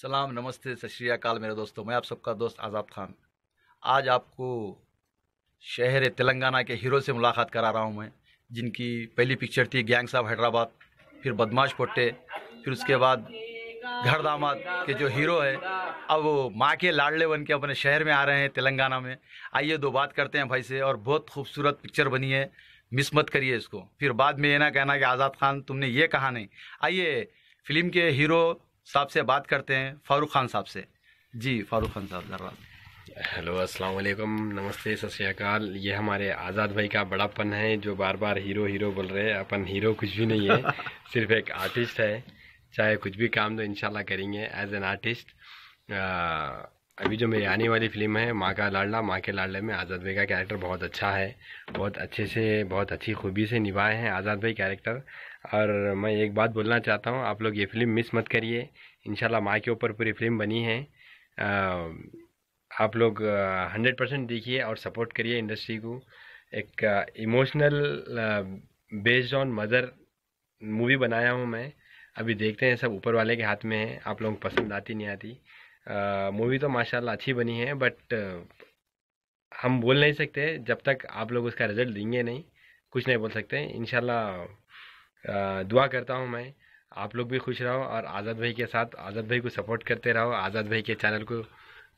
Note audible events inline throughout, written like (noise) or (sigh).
सलाम नमस्ते सत श्रीकाल मेरे दोस्तों मैं आप सबका दोस्त आज़ाद खान आज आपको शहर तेलंगाना के हीरो से मुलाकात करा रहा हूँ मैं जिनकी पहली पिक्चर थी गैंग साहब हैदराबाद फिर बदमाश पोट्टे फिर उसके बाद घर दामाद के जो हीरो है अब वो माँ के लाडले बन के अपने शहर में आ रहे हैं तेलंगाना में आइए दो बात करते हैं भाई से और बहुत खूबसूरत पिक्चर बनी है मिस मत करिए इसको फिर बाद में ये ना कहना कि आज़ाद खान तुमने ये कहा नहीं आइए फिल्म के हीरो साहब से बात करते हैं फारूक खान साहब से जी फारूक खान साहब जर्रा हेलो अस्सलाम वालेकुम नमस्ते सत ये हमारे आज़ाद भाई का बड़ापन है जो बार बार हीरो हीरो बोल रहे हैं अपन हीरो कुछ भी नहीं है (laughs) सिर्फ एक आर्टिस्ट है चाहे कुछ भी काम तो इनशाला करेंगे एज एन आर्टिस्ट अभी जो मेरी आने वाली फिल्म है माँ का लाडला माँ के लाडले में आज़ाद भाई का कैरेक्टर बहुत अच्छा है बहुत अच्छे से बहुत अच्छी खूबी से निभाए हैं आज़ाद भाई कैरेक्टर और मैं एक बात बोलना चाहता हूँ आप लोग ये फिल्म मिस मत करिए इन माँ के ऊपर पूरी फिल्म बनी है आप लोग हंड्रेड परसेंट देखिए और सपोर्ट करिए इंडस्ट्री को एक emotional based on mother movie बनाया हूँ मैं अभी देखते हैं सब ऊपर वाले के हाथ में है आप लोग पसंद आती नहीं आती मूवी तो माशाल्लाह अच्छी बनी है बट हम बोल नहीं सकते जब तक आप लोग उसका रिजल्ट देंगे नहीं कुछ नहीं बोल सकते इन दुआ करता हूँ मैं आप लोग भी खुश रहो और आज़ाद भाई के साथ आज़ाद भाई को सपोर्ट करते रहो आज़ाद भाई के चैनल को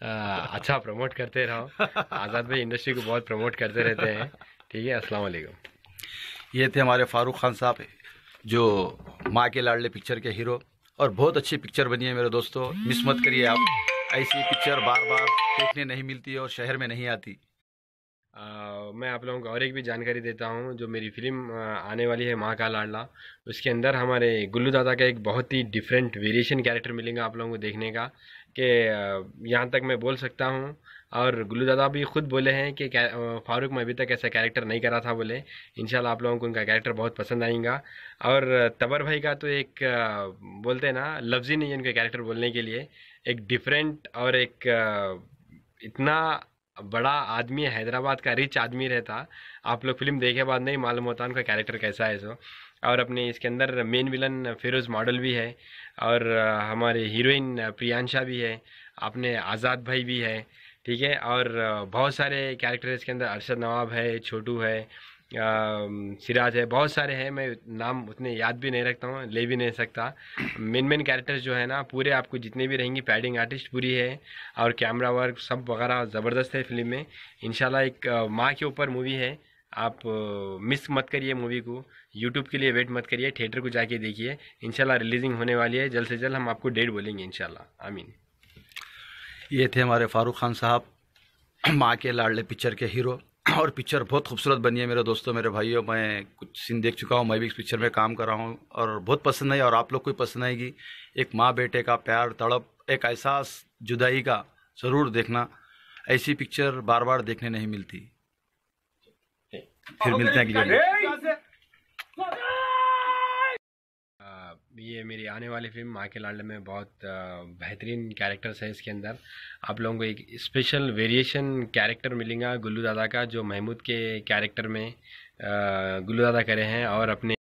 अच्छा प्रमोट करते रहो आज़ाद भाई इंडस्ट्री को बहुत प्रमोट करते रहते हैं ठीक है अस्सलाम वालेकुम ये थे हमारे फारूक खान साहब जो माँ के लाडले पिक्चर के हीरो और बहुत अच्छी पिक्चर बनी है मेरे दोस्तों मिस मत करिए आप ऐसी पिक्चर बार बार देखने नहीं मिलती और शहर में नहीं आती आ, मैं आप लोगों को और एक भी जानकारी देता हूँ जो मेरी फिल्म आने वाली है माँ का लाडला उसके अंदर हमारे गुल्लू दादा का एक बहुत ही डिफरेंट वेरिएशन कैरेक्टर मिलेगा आप लोगों को देखने का कि यहाँ तक मैं बोल सकता हूँ और गुल्लू दादा भी खुद बोले हैं कि फारूक में अभी तक ऐसा कैरेक्टर नहीं करा था बोले इन आप लोगों को उनका कैरेक्टर बहुत पसंद आएगा और तबर भाई का तो एक बोलते हैं ना लफ्ज़ ही नहीं है उनके कैरेक्टर बोलने के लिए एक डिफरेंट और एक इतना बड़ा आदमी है हैदराबाद का रिच आदमी रहता आप लोग फिल्म देखे बाद नहीं मालूम होता उनका कैरेक्टर कैसा है सो और अपने इसके अंदर मेन विलन फिरोज़ मॉडल भी है और हमारे हीरोइन प्रियांशा भी है अपने आज़ाद भाई भी है ठीक है और बहुत सारे कैरेक्टर इसके अंदर अरशद नवाब है छोटू है सिराज है बहुत सारे हैं मैं नाम उतने याद भी नहीं रखता हूँ ले भी नहीं सकता मेन मेन कैरेक्टर्स जो है ना पूरे आपको जितने भी रहेंगी पैडिंग आर्टिस्ट पूरी है और कैमरा वर्क सब वगैरह ज़बरदस्त है फिल्म में इन एक माँ के ऊपर मूवी है आप मिस मत करिए मूवी को यूट्यूब के लिए वेट मत करिए थिएटर को जाके देखिए इनशाला रिलीजिंग होने वाली है जल्द से जल्द हम आपको डेट बोलेंगे इनशाला आमीन ये थे हमारे फारूक खान साहब (clears throat) माँ के लाडले पिक्चर के हीरो और पिक्चर बहुत खूबसूरत बनी है मेरे दोस्तों मेरे भाइयों मैं कुछ सीन देख चुका हूँ मैं भी इस पिक्चर में काम कर रहा हूँ और बहुत पसंद आई और आप लोग को भी पसंद आएगी एक माँ बेटे का प्यार तड़प एक एहसास जुदाई का ज़रूर देखना ऐसी पिक्चर बार बार देखने नहीं मिलती फिर मिलते हैं ये मेरी आने वाली फिल्म माँ के लाडले में बहुत बेहतरीन कैरेक्टर्स है इसके अंदर आप लोगों को एक स्पेशल वेरिएशन कैरेक्टर मिलेगा गुल्लू दादा का जो महमूद के कैरेक्टर में गुल्लू दादा करे हैं और अपने